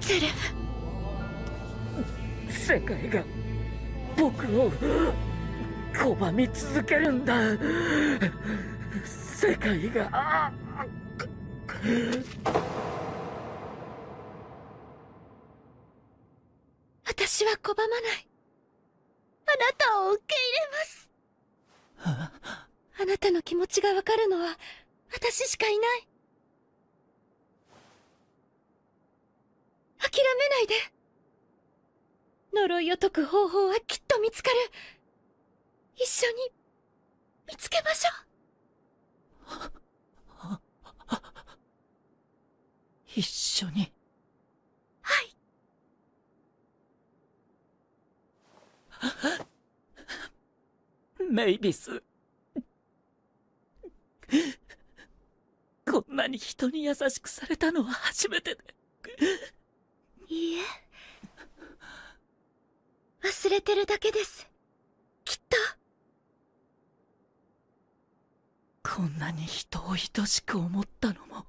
セレン世界が僕を拒み続けるんだ世界が私は拒まないあなたを受け入れますあなたの気持ちがわかるのは私しかいない諦めないで呪いを解く方法はきっと見つかる一緒に見つけましょう 一緒にはい メイビス こんなに人に優しくされたのは初めてで忘れてるだけですきっとこんなに人を愛しく思ったのも